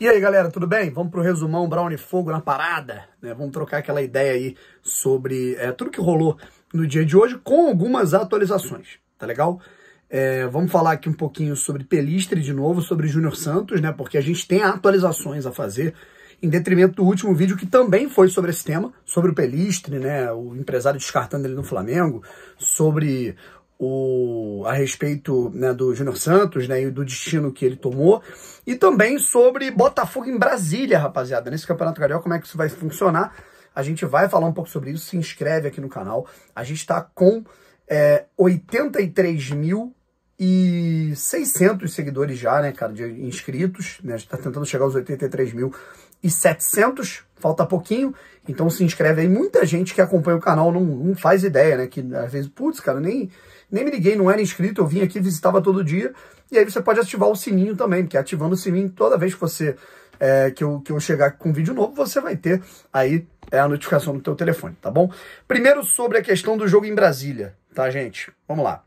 E aí galera, tudo bem? Vamos pro resumão Brown e Fogo na parada, né? Vamos trocar aquela ideia aí sobre é, tudo que rolou no dia de hoje com algumas atualizações, tá legal? É, vamos falar aqui um pouquinho sobre Pelistre de novo, sobre Júnior Santos, né? Porque a gente tem atualizações a fazer, em detrimento do último vídeo que também foi sobre esse tema, sobre o Pelistre, né? O empresário descartando ele no Flamengo, sobre o, a respeito né, do Júnior Santos né, e do destino que ele tomou. E também sobre Botafogo em Brasília, rapaziada. Nesse Campeonato Carioca, como é que isso vai funcionar? A gente vai falar um pouco sobre isso. Se inscreve aqui no canal. A gente está com é, 83 mil e 600 seguidores já, né, cara, de inscritos, né, a gente tá tentando chegar aos 83 mil e 700, falta pouquinho, então se inscreve aí, muita gente que acompanha o canal não, não faz ideia, né, que às vezes, putz, cara, nem, nem me liguei, não era inscrito, eu vim aqui, visitava todo dia. E aí você pode ativar o sininho também, porque ativando o sininho toda vez que você é, que, eu, que eu chegar com um vídeo novo, você vai ter aí é, a notificação no teu telefone, tá bom? Primeiro sobre a questão do jogo em Brasília, tá, gente? Vamos lá.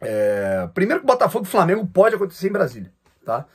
É, primeiro que Botafogo e Flamengo pode acontecer em Brasília, tá?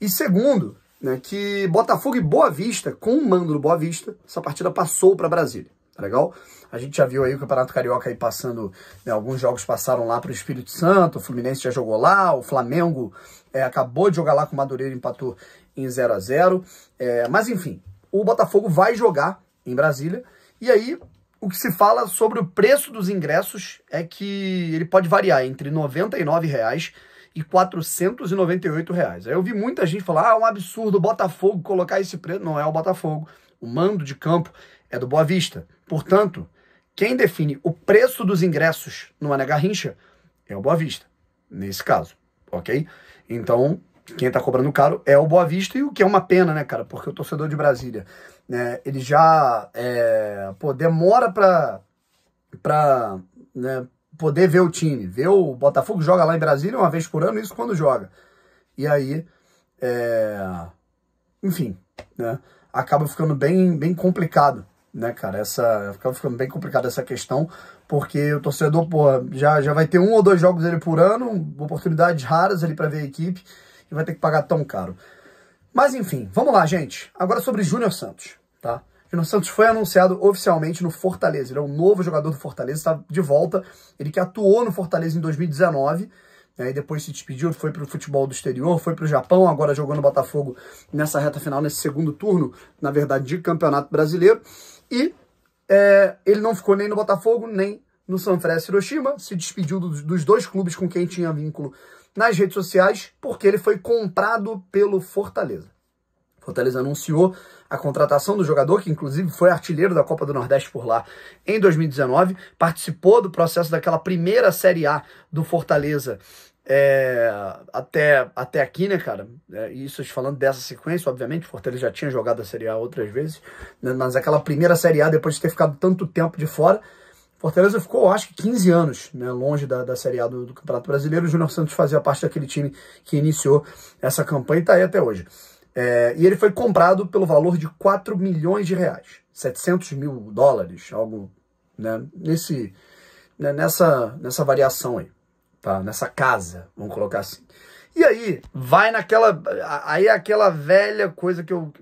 E segundo, né, que Botafogo e Boa Vista, com o mando do Boa Vista, essa partida passou para Brasília tá legal? A gente já viu aí o Campeonato Carioca aí passando, né, alguns jogos passaram lá para o Espírito Santo, o Fluminense já jogou lá, o Flamengo é, acabou de jogar lá com o Madureira, empatou em 0 a 0 é, mas enfim, o Botafogo vai jogar em Brasília, e aí o que se fala sobre o preço dos ingressos é que ele pode variar entre R$ 99 reais e 498 reais. Aí eu vi muita gente falar, ah, é um absurdo o Botafogo colocar esse preço. Não é o Botafogo. O mando de campo é do Boa Vista. Portanto, quem define o preço dos ingressos no Ana Garrincha é o Boa Vista, nesse caso, ok? Então, quem está cobrando caro é o Boa Vista, e o que é uma pena, né, cara? Porque o torcedor de Brasília, né, ele já é, pô, demora para pra, né, poder ver o time. Ver o Botafogo joga lá em Brasília uma vez por ano, isso quando joga. E aí, é, enfim, né, acaba ficando bem, bem complicado né, cara? Essa fica ficando bem complicada essa questão, porque o torcedor, porra, já, já vai ter um ou dois jogos dele por ano, oportunidades raras ali para ver a equipe, e vai ter que pagar tão caro. Mas enfim, vamos lá, gente. Agora sobre Júnior Santos, tá? Júnior Santos foi anunciado oficialmente no Fortaleza. Ele é um novo jogador do Fortaleza, está de volta. Ele que atuou no Fortaleza em 2019 Aí depois se despediu, foi para o futebol do exterior, foi para o Japão, agora jogou no Botafogo nessa reta final, nesse segundo turno, na verdade, de campeonato brasileiro. E é, ele não ficou nem no Botafogo, nem no Sanfrecce Hiroshima, se despediu do, dos dois clubes com quem tinha vínculo nas redes sociais, porque ele foi comprado pelo Fortaleza. Fortaleza anunciou a contratação do jogador, que inclusive foi artilheiro da Copa do Nordeste por lá em 2019, participou do processo daquela primeira Série A do Fortaleza é, até, até aqui, né, cara? É, isso falando dessa sequência, obviamente, Fortaleza já tinha jogado a Série A outras vezes, né, mas aquela primeira Série A, depois de ter ficado tanto tempo de fora, Fortaleza ficou, acho que, 15 anos né, longe da, da Série A do, do Campeonato Brasileiro. O Júnior Santos fazia parte daquele time que iniciou essa campanha e está aí até hoje. É, e ele foi comprado pelo valor de 4 milhões de reais, 700 mil dólares, algo né, nesse, né, nessa, nessa variação aí, tá? nessa casa, vamos colocar assim. E aí, vai naquela. Aí é aquela velha coisa que eu.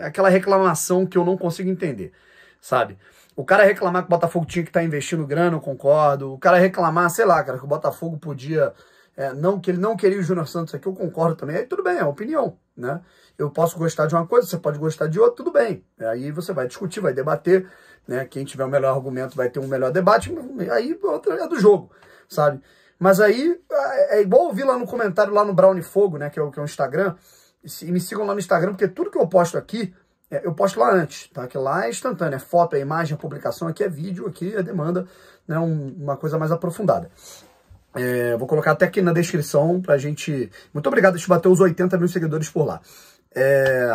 Aquela reclamação que eu não consigo entender, sabe? O cara reclamar que o Botafogo tinha que estar tá investindo grana, eu concordo. O cara reclamar, sei lá, cara, que o Botafogo podia. É, não, que ele não queria o Júnior Santos aqui, eu concordo também. Aí tudo bem, é opinião, né? eu posso gostar de uma coisa, você pode gostar de outra, tudo bem. Aí você vai discutir, vai debater, né? Quem tiver o melhor argumento vai ter um melhor debate, aí outra é do jogo, sabe? Mas aí é, é igual ouvir lá no comentário, lá no Brown Fogo, né? Que é o, que é o Instagram. E me sigam lá no Instagram, porque tudo que eu posto aqui, é, eu posto lá antes, tá? Que lá é instantâneo, é foto, é imagem, é publicação, aqui é vídeo, aqui é demanda, né? Um, uma coisa mais aprofundada. É, vou colocar até aqui na descrição pra gente. Muito obrigado, a gente bater os 80 mil seguidores por lá. É...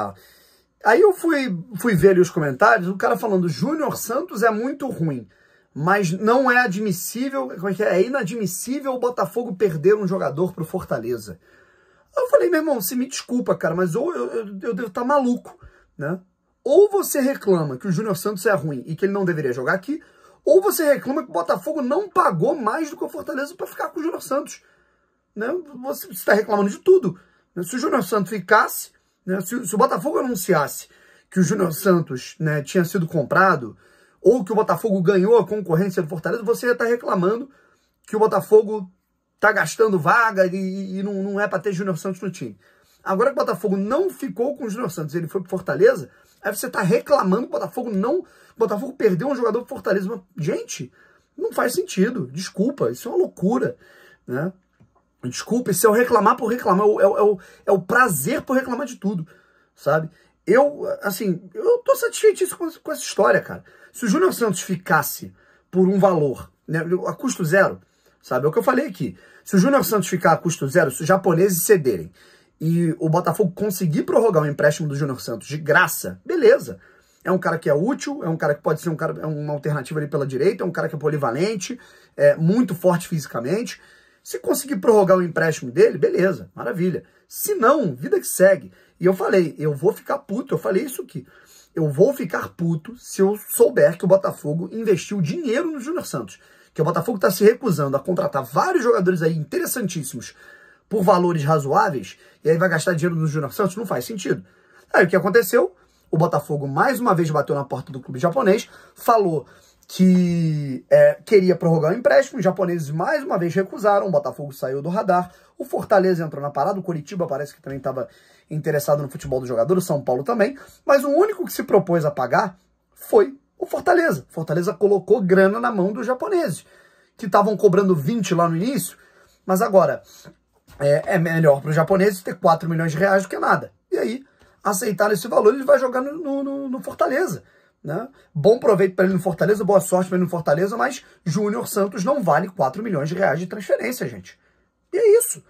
Aí eu fui, fui ver ali os comentários, o cara falando, Júnior Santos é muito ruim, mas não é admissível, é, é? é, inadmissível o Botafogo perder um jogador pro Fortaleza. Eu falei, meu irmão, se me desculpa, cara, mas ou eu, eu, eu devo estar tá maluco, né? Ou você reclama que o Júnior Santos é ruim e que ele não deveria jogar aqui, ou você reclama que o Botafogo não pagou mais do que o Fortaleza para ficar com o Júnior Santos. Né? Você está reclamando de tudo. Né? Se o Júnior Santos ficasse, né? Se, se, o Botafogo anunciasse que o Júnior Santos né, tinha sido comprado, ou que o Botafogo ganhou a concorrência do Fortaleza, você ia estar tá reclamando que o Botafogo está gastando vaga e, e não, não, é para ter Júnior Santos no time. Agora que o Botafogo não ficou com o Júnior Santos, ele foi para Fortaleza, aí você está reclamando que o Botafogo não. O Botafogo perdeu um jogador para Fortaleza. Mas, gente, não faz sentido. Desculpa, isso é uma loucura. Né? Desculpe se eu reclamar por reclamar, é o, é o, é o prazer por reclamar de tudo, sabe? Eu, assim, eu tô satisfeito com, com essa história, cara. Se o Júnior Santos ficasse por um valor, né, a custo zero, sabe? É o que eu falei aqui. Se o Júnior Santos ficar a custo zero, se os japoneses cederem e o Botafogo conseguir prorrogar o empréstimo do Júnior Santos de graça, beleza. É um cara que é útil, é um cara que pode ser um cara, é uma alternativa ali pela direita, é um cara que é polivalente, é muito forte fisicamente. Se conseguir prorrogar o empréstimo dele, beleza, maravilha. Se não, vida que segue. E eu falei, eu vou ficar puto, eu falei isso aqui. Eu vou ficar puto se eu souber que o Botafogo investiu dinheiro no Júnior Santos. Que o Botafogo está se recusando a contratar vários jogadores aí interessantíssimos por valores razoáveis, e aí vai gastar dinheiro no Júnior Santos, não faz sentido. Aí o que aconteceu? O Botafogo mais uma vez bateu na porta do clube japonês, falou que é, queria prorrogar o empréstimo, os japoneses mais uma vez recusaram, o Botafogo saiu do radar, o Fortaleza entrou na parada, o Coritiba parece que também estava interessado no futebol do jogador, o São Paulo também, mas o único que se propôs a pagar foi o Fortaleza. O Fortaleza colocou grana na mão dos japoneses, que estavam cobrando 20 lá no início, mas agora é, é melhor para os japoneses ter 4 milhões de reais do que nada. E aí, aceitaram esse valor, ele vai jogar no, no, no Fortaleza. Né? Bom proveito para ele no Fortaleza, boa sorte para ele no Fortaleza, mas Júnior Santos não vale 4 milhões de reais de transferência, gente. E é isso.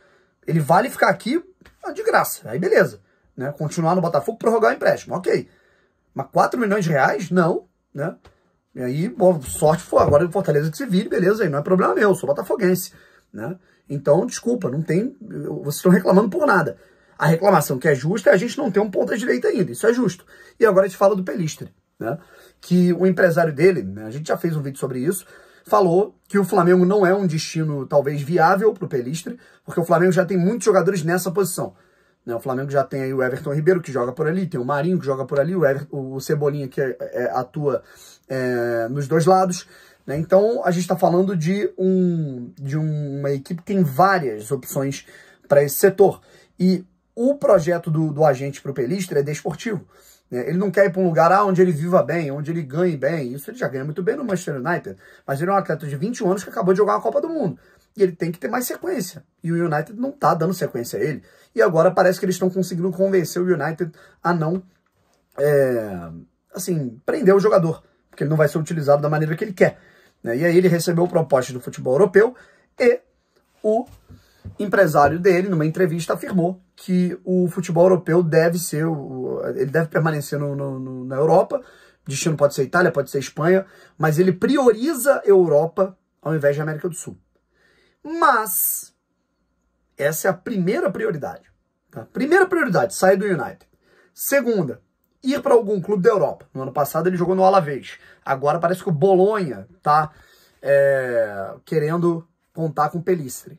Ele vale ficar aqui tá de graça, aí beleza. Né? Continuar no Botafogo, prorrogar o empréstimo, ok. Mas 4 milhões de reais? Não. Né? E aí, boa sorte foi agora o Fortaleza que se vire, beleza, aí não é problema meu, sou botafoguense. Né? Então, desculpa, não tem. Vocês estão reclamando por nada. A reclamação que é justa é a gente não ter um ponta-direita ainda, isso é justo. E agora a gente fala do Pelistre né? Que o empresário dele, né, a gente já fez um vídeo sobre isso, falou que o Flamengo não é um destino talvez viável para o Pelistre, porque o Flamengo já tem muitos jogadores nessa posição. Né? O Flamengo já tem o Everton Ribeiro que joga por ali, tem o Marinho que joga por ali, o, o Cebolinha que é, é, atua é, nos dois lados. Né? Então a gente está falando de, um, de uma equipe que tem várias opções para esse setor. E o projeto do, do agente para o Pelistre é desportivo. É, ele não quer ir para um lugar ah, onde ele viva bem, onde ele ganhe bem. Isso ele já ganha muito bem no Manchester United. Mas ele é um atleta de 21 anos que acabou de jogar a Copa do Mundo. E ele tem que ter mais sequência. E o United não está dando sequência a ele. E agora parece que eles estão conseguindo convencer o United a não, é, assim, prender o jogador. Porque ele não vai ser utilizado da maneira que ele quer. Né? E aí ele recebeu propósito do futebol europeu e o empresário dele, numa entrevista, afirmou que o futebol europeu deve ser, ele deve permanecer no, no, na Europa. destino pode ser Itália, pode ser Espanha, mas ele prioriza Europa ao invés de América do Sul. Mas essa é a primeira prioridade. Tá? Primeira prioridade, sair do United. Segunda, ir para algum clube da Europa. No ano passado ele jogou no Alavés. Agora parece que o Bolonha está é, querendo contar com o Pelistre.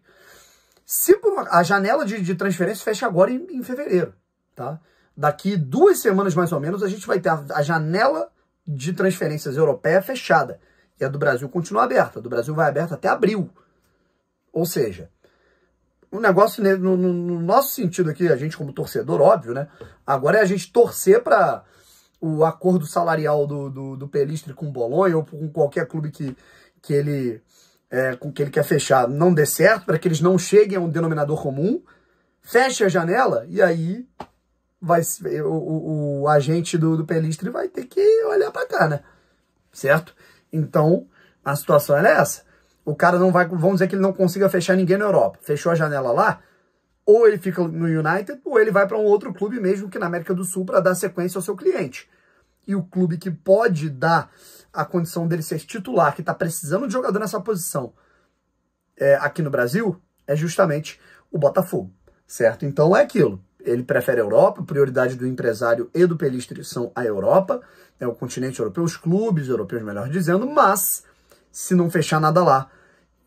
Se uma, a janela de, de, transferência fecha agora em, em, fevereiro, tá? Daqui duas semanas mais ou menos a gente vai ter a, a janela de transferências europeia fechada e a do Brasil continua aberta. A do Brasil vai aberta até abril. Ou seja, o um negócio no, no, no, nosso sentido aqui, a gente como torcedor, óbvio, né? Agora é a gente torcer para o acordo salarial do, do, do Pelistre com o Bolonha ou com qualquer clube que, que ele é, com que ele quer fechar não dê certo, para que eles não cheguem a um denominador comum, feche a janela e aí vai o, o, o agente do, do Pelistre vai ter que olhar para cá, né? Certo? Então, a situação é essa. O cara não vai, vamos dizer que ele não consiga fechar ninguém na Europa. Fechou a janela lá, ou ele fica no United, ou ele vai para um outro clube mesmo que na América do Sul para dar sequência ao seu cliente e o clube que pode dar a condição dele ser titular, que está precisando de jogador nessa posição é, aqui no Brasil, é justamente o Botafogo, certo? Então é aquilo. Ele prefere a Europa, prioridade do empresário e do Pelistre são a Europa, né, o continente europeu, os clubes europeus, melhor dizendo, mas se não fechar nada lá,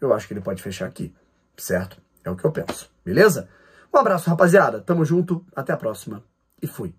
eu acho que ele pode fechar aqui, certo? É o que eu penso, beleza? Um abraço, rapaziada. Tamo junto, até a próxima e fui.